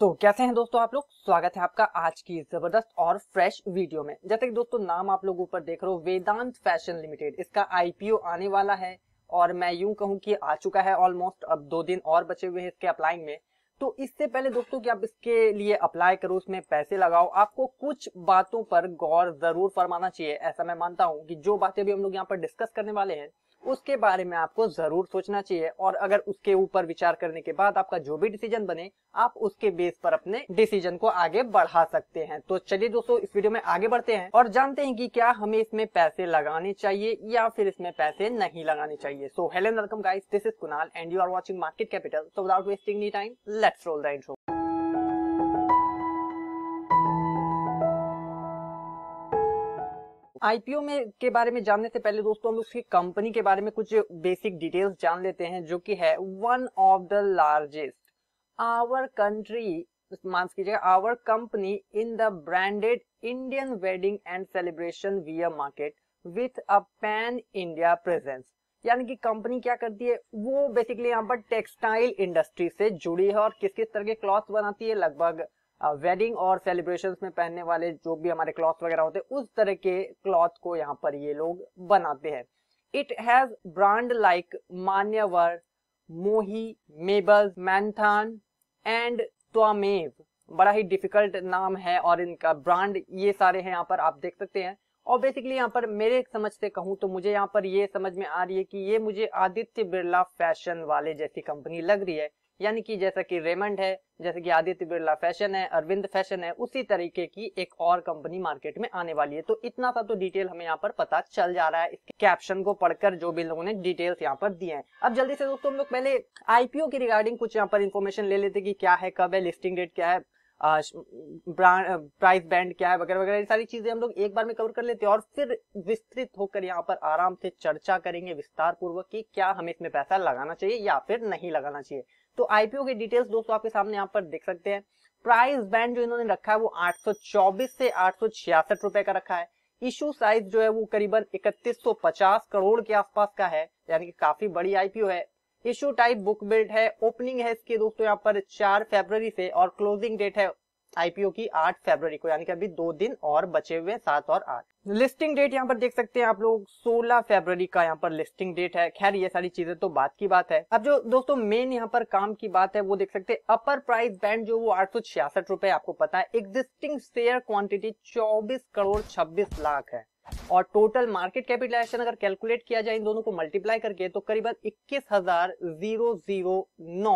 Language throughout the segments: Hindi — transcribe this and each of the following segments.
तो कैसे हैं दोस्तों आप लोग स्वागत है आपका आज की जबरदस्त और फ्रेश वीडियो में जैसे कि दोस्तों नाम आप लोग ऊपर देख रहे हो वेदांत फैशन लिमिटेड इसका आईपीओ आने वाला है और मैं यूं कहूं कि आ चुका है ऑलमोस्ट अब दो दिन और बचे हुए हैं इसके अप्लाइंग में तो इससे पहले दोस्तों की आप इसके लिए अप्लाई करो उसमें पैसे लगाओ आपको कुछ बातों पर गौर जरूर फरमाना चाहिए ऐसा मैं मानता हूँ कि जो बातें भी हम लोग यहाँ पर डिस्कस करने वाले हैं उसके बारे में आपको जरूर सोचना चाहिए और अगर उसके ऊपर विचार करने के बाद आपका जो भी डिसीजन बने आप उसके बेस पर अपने डिसीजन को आगे बढ़ा सकते हैं तो चलिए दोस्तों इस वीडियो में आगे बढ़ते हैं और जानते हैं कि क्या हमें इसमें पैसे लगाने चाहिए या फिर इसमें पैसे नहीं लगाने चाहिए so hello welcome guys this is Kunal and you are watching Market Capital so without wasting any time let's roll the intro IPO में के बारे में जानने से पहले दोस्तों हम उसकी कंपनी के बारे में कुछ बेसिक डिटेल्स जान लेते हैं जो कि है one of the largest our country मान कीजिए our company in the branded Indian wedding and celebration wear market with a pan India presence यानी कि कंपनी क्या करती है वो बेसिकली यहाँ पर टेक्सटाइल इंडस्ट्री से जुड़ी है और किस किस तरह के क्लॉथ बनाती है लगभग वेडिंग और सेलिब्रेशन में पहनने वाले जो भी हमारे क्लॉथ वगैरह होते हैं उस तरह के क्लॉथ को यहाँ पर ये लोग बनाते हैं इट हैज ब्रांड लाइक मान्यवर मोही मेबल मैंथान एंड त्वामेव बड़ा ही डिफिकल्ट नाम है और इनका ब्रांड ये सारे हैं यहाँ पर आप देख सकते हैं और बेसिकली यहाँ पर मेरे समझ से कहूँ तो मुझे यहाँ पर ये समझ में आ रही है कि ये मुझे आदित्य बिरला फैशन वाले जैसी कंपनी लग रही है यानी कि जैसा कि रेमंड है जैसे कि आदित्य बिरला फैशन है अरविंद फैशन है उसी तरीके की एक और कंपनी मार्केट में आने वाली है तो इतना सा तो डिटेल हमें यहाँ पर पता चल जा रहा है इसके कैप्शन को पढ़कर जो भी लोगों ने डिटेल्स यहाँ पर दिए हैं अब जल्दी से दोस्तों हम लोग पहले आईपीओ की रिगार्डिंग कुछ यहाँ पर इन्फॉर्मेशन ले लेते कि क्या है कब है लिस्टिंग डेट क्या है ब्रांड प्राइस बैंड क्या है वगैरह वगैरह ये सारी चीजें हम लोग एक बार में कवर कर लेते हैं और फिर विस्तृत होकर यहाँ पर आराम से चर्चा करेंगे विस्तार पूर्वक की क्या हमें इसमें पैसा लगाना चाहिए या फिर नहीं लगाना चाहिए तो आईपीओ के डिटेल्स दोस्तों आपके सामने यहाँ पर देख सकते हैं प्राइस बैंड जो इन्होंने रखा है वो आठ से आठ रुपए का रखा है इशू साइज जो है वो करीबन 3150 करोड़ के आसपास का है यानी कि काफी बड़ी आईपीओ है इशू टाइप बुक बिल्ड है ओपनिंग है इसके दोस्तों यहाँ पर चार फेब्रवरी से और क्लोजिंग डेट है आईपीओ की आठ फेब्रवरी को यानी कि अभी दो दिन और बचे हुए सात और आठ लिस्टिंग डेट यहाँ पर देख सकते हैं आप लोग 16 फरवरी का यहाँ पर लिस्टिंग डेट है खैर ये सारी चीजें तो बात की बात है अब जो दोस्तों मेन यहाँ पर काम की बात है वो देख सकते हैं अपर प्राइस बैंड जो वो आठ रुपए आपको पता है एग्जिस्टिंग शेयर क्वांटिटी चौबीस करोड़ छब्बीस लाख है और टोटल मार्केट कैपिटलाइजेशन अगर कैलकुलेट किया जाए इन दोनों को मल्टीप्लाई करके तो करीबन इक्कीस हजार जीरो जीरो नौ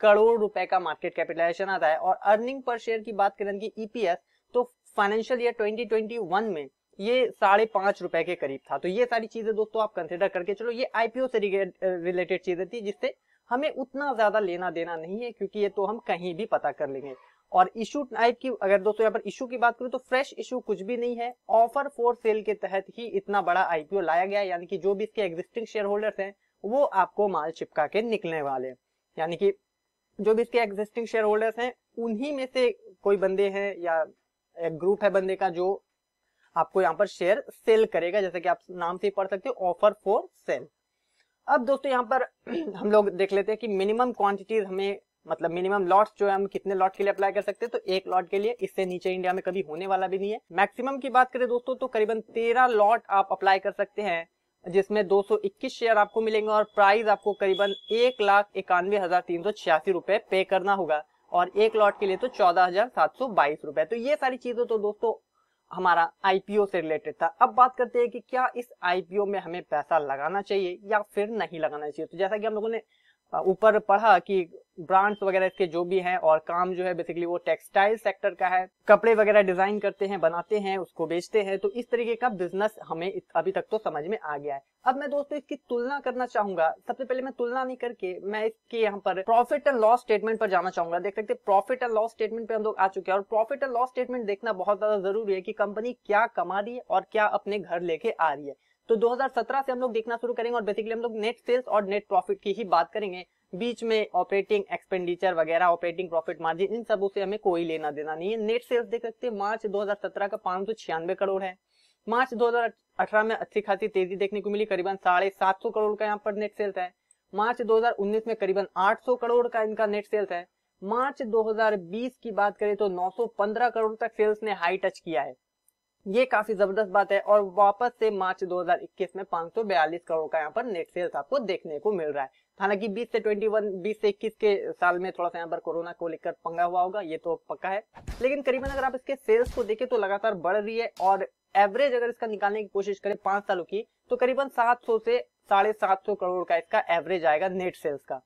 करोड़ रुपए का मार्केट कैपिटलाइजेशन आता है और अर्निंग पर शेयर की बात करें कि ईपीएस e तो फाइनेंशियल ईयर 2021 में ये साढ़े पांच रुपए के करीब था तो ये सारी चीजें दोस्तों आप कंसिडर करके चलो ये आईपीओ से रिलेटेड चीजें थी जिससे हमें उतना ज्यादा लेना देना नहीं है क्योंकि ये तो हम कहीं भी पता कर लेंगे और इशू टाइप की अगर दोस्तों यहाँ पर इशू की बात करूँ तो फ्रेश इशू कुछ भी नहीं है ऑफर फॉर सेल के तहत ही इतना बड़ा आईपीओ लाया गया यानी कि जो भी इसके एग्जिस्टिंग शेयर होल्डर्स हैं वो आपको माल चिपका के निकलने वाले यानी कि जो भी इसके एग्जिस्टिंग शेयर होल्डर्स हैं उन्हीं में से कोई बंदे हैं या एक ग्रुप है बंदे का जो आपको यहाँ पर शेयर सेल करेगा जैसे कि आप नाम से ही पढ़ सकते हो ऑफर फॉर सेल अब दोस्तों यहाँ पर हम लोग देख लेते हैं कि मिनिमम क्वांटिटीज हमें मतलब मिनिमम लॉट जो है हम कितने लॉट के लिए अप्लाई कर सकते हैं तो एक लॉट के लिए इससे नीचे इंडिया में कभी होने वाला भी नहीं है मैक्सिमम की बात करें दोस्तों तो करीबन तेरह लॉट आप अप्लाई कर सकते हैं जिसमें 221 शेयर आपको मिलेंगे और प्राइस आपको करीबन एक लाख इक्यानवे हजार तीन सौ छियासी रुपए पे करना होगा और एक लॉट के लिए तो चौदह हजार सात सौ बाईस रुपए तो ये सारी चीजें तो दोस्तों हमारा आईपीओ से रिलेटेड था अब बात करते हैं कि क्या इस आईपीओ में हमें पैसा लगाना चाहिए या फिर नहीं लगाना चाहिए तो जैसा कि हम लोगों ने ऊपर पढ़ा कि ब्रांड्स वगैरह इसके जो भी हैं और काम जो है बेसिकली वो टेक्सटाइल सेक्टर का है कपड़े वगैरह डिजाइन करते हैं बनाते हैं उसको बेचते हैं तो इस तरीके का बिजनेस हमें अभी तक तो समझ में आ गया है अब मैं दोस्तों इसकी तुलना करना चाहूंगा सबसे पहले मैं तुलना नहीं करके मैं इसके यहाँ पर प्रॉफिट एंड लॉस स्टेटमेंट पर जाना चाहूंगा देख सकते प्रॉफिट एंड लॉस स्टेटमेंट पे हम लोग आ चुके हैं और प्रॉफिट एंड लॉस स्टेटमेंट देखना बहुत ज्यादा जरूरी है कि कंपनी क्या कमा रही है और क्या अपने घर लेके आ रही है तो 2017 से हम लोग देखना शुरू करेंगे और बेसिकली हम लोग नेट सेल्स और नेट प्रॉफिट की ही बात करेंगे बीच में ऑपरेटिंग एक्सपेंडिचर वगैरह ऑपरेटिंग प्रॉफिट मार्जिन इन सबों से हमें कोई लेना देना नहीं है नेट सेल्स देख सकते हैं मार्च 2017 का पांच सौ छियानवे करोड़ है मार्च 2018 में अच्छी खासी तेजी देखने को मिली करीबन साढ़े सात सौ करोड़ का यहाँ पर नेट सेल्स है मार्च 2019 में करीबन 800 करोड़ का इनका नेट सेल्स है मार्च 2020 की बात करें तो 915 करोड़ तक सेल्स ने हाई टच किया है ये काफी जबरदस्त बात है और वापस से मार्च 2021 में 542 करोड़ का यहाँ पर नेट सेल्स आपको देखने को मिल रहा है हालांकि 20 से 21, 20 से 21 के साल में थोड़ा सा यहाँ पर कोरोना को लेकर पंगा हुआ होगा ये तो पक्का है लेकिन करीबन अगर आप इसके सेल्स को देखें तो लगातार बढ़ रही है और एवरेज अगर इसका निकालने की कोशिश करें पांच सालों की तो करीबन सात से साढ़े करोड़ का इसका एवरेज आएगा नेट सेल्स का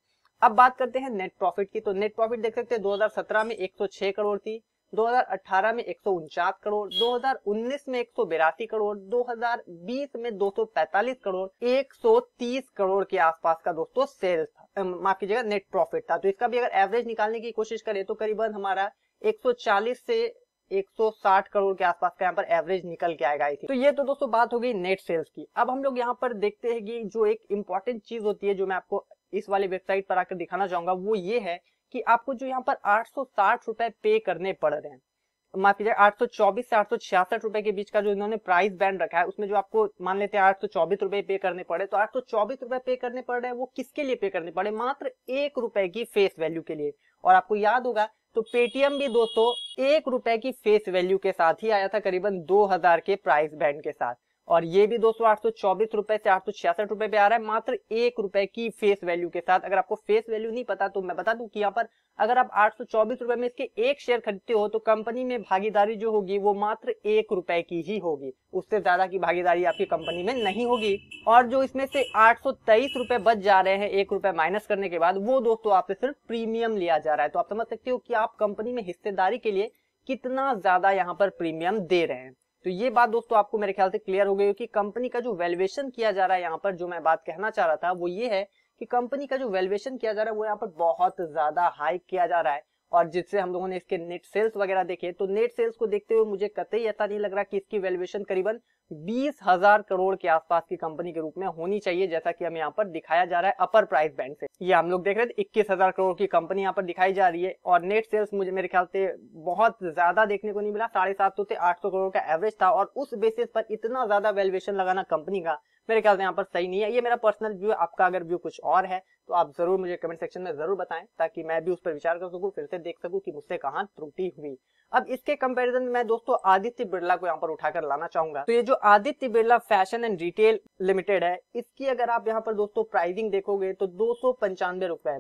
अब बात करते हैं नेट प्रॉफिट की तो नेट प्रॉफिट देख सकते हैं 2017 में 106 करोड़ थी 2018 में एक करोड़ 2019 में एक करोड़ 2020 में 245 करोड़ 130 करोड़ के आसपास का दोस्तों सेल्स था माफ कीजिएगा नेट प्रॉफिट था तो इसका भी अगर एवरेज निकालने की कोशिश करें तो करीबन हमारा 140 से 160 करोड़ के आसपास का यहाँ पर एवरेज निकल के आएगा थी तो ये तो दोस्तों बात हो गई नेट सेल्स की अब हम लोग यहाँ पर देखते हैं कि जो एक इम्पोर्टेंट चीज होती है जो मैं आपको इस वाली वेबसाइट पर आकर दिखाना चाहूंगा वो ये है कि आपको जो यहाँ पर आठ रुपए पे करने पड़ रहे हैं माफ कीजिए 824 से आठ रुपए के बीच का जो इन्होंने प्राइस बैंड रखा है उसमें जो आपको मान लेते हैं आठ रुपए पे करने पड़े तो आठ रुपए पे करने पड़ रहे हैं वो किसके लिए पे करने पड़े मात्र एक रुपए की फेस वैल्यू के लिए और आपको याद होगा तो पेटीएम भी दोस्तों एक रुपए की फेस वैल्यू के साथ ही आया था करीबन दो के प्राइस बैंड के साथ और ये भी दोस्तों आठ सौ चौबीस रुपए से आठ सौ छियासठ रुपए पे आ रहा है मात्र एक रुपए की फेस वैल्यू के साथ अगर आपको फेस वैल्यू नहीं पता तो मैं बता दूं कि यहाँ पर अगर आप आठ सौ चौबीस रुपए में इसके एक शेयर खरीदते हो तो कंपनी में भागीदारी जो होगी वो मात्र एक रुपए की ही होगी उससे ज्यादा की भागीदारी आपकी कंपनी में नहीं होगी और जो इसमें से आठ सौ तेईस रुपए बच जा रहे हैं एक रुपए माइनस करने के बाद वो दोस्तों आपसे सिर्फ प्रीमियम लिया जा रहा है तो आप समझ सकते हो कि आप कंपनी में हिस्सेदारी के लिए कितना ज्यादा यहाँ पर प्रीमियम दे रहे हैं तो ये बात दोस्तों आपको मेरे ख्याल से क्लियर हो गई कि कंपनी का जो वैल्युएशन किया जा रहा है यहाँ पर जो मैं बात कहना चाह रहा था वो ये है कि कंपनी का जो वैल्युएशन किया जा रहा है वो यहाँ पर बहुत ज्यादा हाई किया जा रहा है और जिससे हम लोगों ने इसके नेट सेल्स वगैरह देखे तो नेट सेल्स को देखते हुए मुझे कतई ऐसा नहीं लग रहा कि इसकी वैल्यूएशन करीबन बीस हजार करोड़ के आसपास की कंपनी के रूप में होनी चाहिए जैसा कि हमें यहाँ पर दिखाया जा रहा है अपर प्राइस बैंड से ये हम लोग देख रहे थे इक्कीस हजार करोड़ की कंपनी यहाँ पर दिखाई जा रही है और नेट सेल्स मुझे मेरे ख्याल से बहुत ज्यादा देखने को नहीं मिला साढ़े सात सौ से आठ सौ करोड़ का एवरेज था और उस बेसिस पर इतना ज्यादा वेल्युएशन लगाना कंपनी का मेरे ख्याल से यहाँ पर सही नहीं है ये मेरा पर्सनल व्यू आपका अगर व्यू कुछ और है तो आप जरूर मुझे कमेंट सेक्शन में जरूर बताएं ताकि मैं भी उस पर विचार कर सकूं फिर से देख सकूं कि मुझसे कहां त्रुटि हुई अब इसके कंपैरिजन में मैं दोस्तों आदित्य बिरला को यहाँ पर उठाकर लाना चाहूंगा तो ये जो Aditya Birla Fashion and Retail Limited है इसकी अगर आप यहाँ पर दोस्तों प्राइसिंग देखोगे तो दो सौ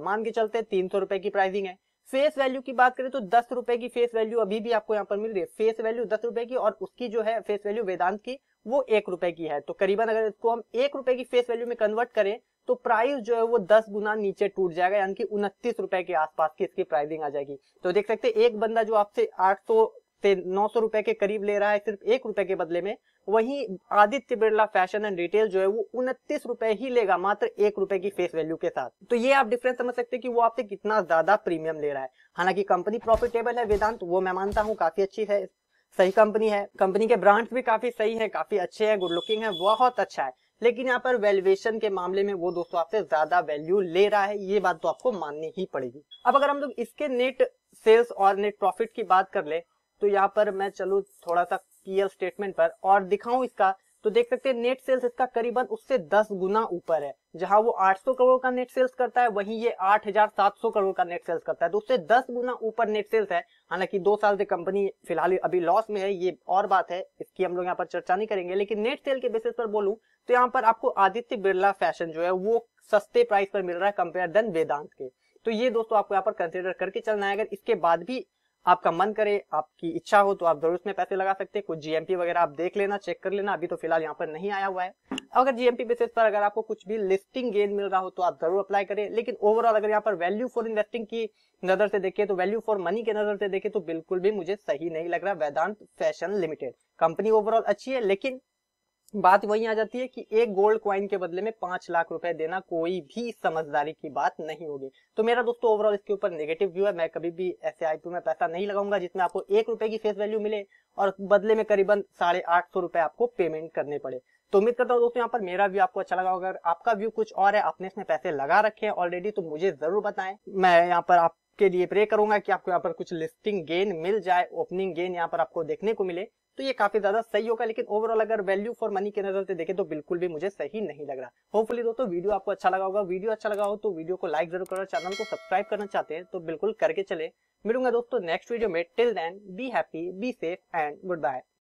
मान के चलते तीन सौ रुपए की प्राइसिंग है फेस वैल्यू की बात करें तो दस रुपए की फेस वैल्यू अभी भी आपको यहाँ पर मिल रही है फेस वैल्यू दस रुपए की और उसकी जो है फेस वैल्यू वेदांत की वो एक रुपए की है तो करीबन अगर इसको हम एक रुपए की फेस वैल्यू में कन्वर्ट करें तो प्राइस जो है वो दस गुना नीचे टूट जाएगा यानी कि उनतीस रुपए के आसपास की इसकी प्राइसिंग आ जाएगी तो देख सकते हैं एक बंदा जो आपसे आठ सौ से नौ सौ रुपए के करीब ले रहा है सिर्फ एक रुपए के बदले में वही Aditya Birla Fashion and Retail जो है वो उनतीस रुपए ही लेगा मात्र एक रुपए की फेस वैल्यू के साथ तो ये आप डिफरेंस समझ सकते हैं कि वो आपसे कितना ज्यादा प्रीमियम ले रहा है हालांकि कंपनी प्रॉफिटेबल है वेदांत वो मैं मानता हूँ काफी अच्छी है सही कंपनी है कंपनी के ब्रांड्स भी काफी सही है काफी अच्छे है गुड लुकिंग है बहुत अच्छा है लेकिन यहाँ पर वैल्यूएशन के मामले में वो दोस्तों आपसे ज्यादा वैल्यू ले रहा है ये बात तो आपको माननी ही पड़ेगी अब अगर हम लोग इसके नेट सेल्स और नेट प्रॉफिट की बात कर ले तो यहाँ पर मैं चलू थोड़ा सा पीएल स्टेटमेंट पर और दिखाऊं इसका तो देख सकते हैं नेट सेल्स इसका करीबन उससे 10 गुना ऊपर है जहां वो 800 करोड़ का नेट सेल्स करता है वहीं ये 8,700 करोड़ का नेट सेल्स करता है तो उससे 10 गुना ऊपर नेट सेल्स है हालांकि दो साल से कंपनी फिलहाल अभी लॉस में है ये और बात है इसकी हम लोग यहाँ पर चर्चा नहीं करेंगे लेकिन नेट सेल के बेसिस पर बोलू तो यहाँ पर आपको आदित्य बिरला फैशन जो है वो सस्ते प्राइस पर मिल रहा है कंपेयर देन वेदांत के तो ये दोस्तों आपको यहाँ पर कंसिडर करके चलना है अगर इसके बाद भी आपका मन करे आपकी इच्छा हो तो आप जरूर उसमें पैसे लगा सकते हैं कुछ जीएमपी वगैरह आप देख लेना चेक कर लेना अभी तो फिलहाल यहाँ पर नहीं आया हुआ है अगर जीएमपी बेसिस पर अगर आपको कुछ भी लिस्टिंग गेन मिल रहा हो तो आप जरूर अप्लाई करें लेकिन ओवरऑल अगर यहाँ पर वैल्यू फॉर इन्वेस्टिंग की नजर से देखें तो वैल्यू फॉर मनी के नजर से देखें तो बिल्कुल भी मुझे सही नहीं लग रहा Vedant Fashion Limited company overall अच्छी है लेकिन बात वही आ जाती है कि एक गोल्ड क्वाइन के बदले में पांच लाख रुपए देना कोई भी समझदारी की बात नहीं होगी तो मेरा दोस्तों ओवरऑल इसके ऊपर नेगेटिव व्यू है मैं कभी भी ऐसे आईपीओ में पैसा नहीं लगाऊंगा जिसमें आपको एक रुपए की फेस वैल्यू मिले और बदले में करीबन साढ़े आठ सौ रुपए आपको पेमेंट करने पड़े तो उम्मीद करता हूँ दोस्तों यहाँ पर मेरा व्यू आपको अच्छा लगा अगर आपका व्यू कुछ और है आपने इसमें पैसे लगा रखे हैं ऑलरेडी तो मुझे जरूर बताएं मैं यहाँ पर आप के लिए प्रे करूंगा कि आपको यहाँ पर कुछ लिस्टिंग गेन मिल जाए ओपनिंग गेन यहाँ पर आपको देखने को मिले तो ये काफी ज्यादा सही होगा लेकिन ओवरऑल अगर वैल्यू फॉर मनी के नजर से देखें तो बिल्कुल भी मुझे सही नहीं लग रहा होपफुली दोस्तों वीडियो आपको अच्छा लगा होगा वीडियो अच्छा लगा हो तो वीडियो को लाइक जरूर करो चैनल को सब्सक्राइब करना चाहते हैं तो बिल्कुल करके चले मिलूंगा दोस्तों नेक्स्ट वीडियो में till then be happy be safe and good bye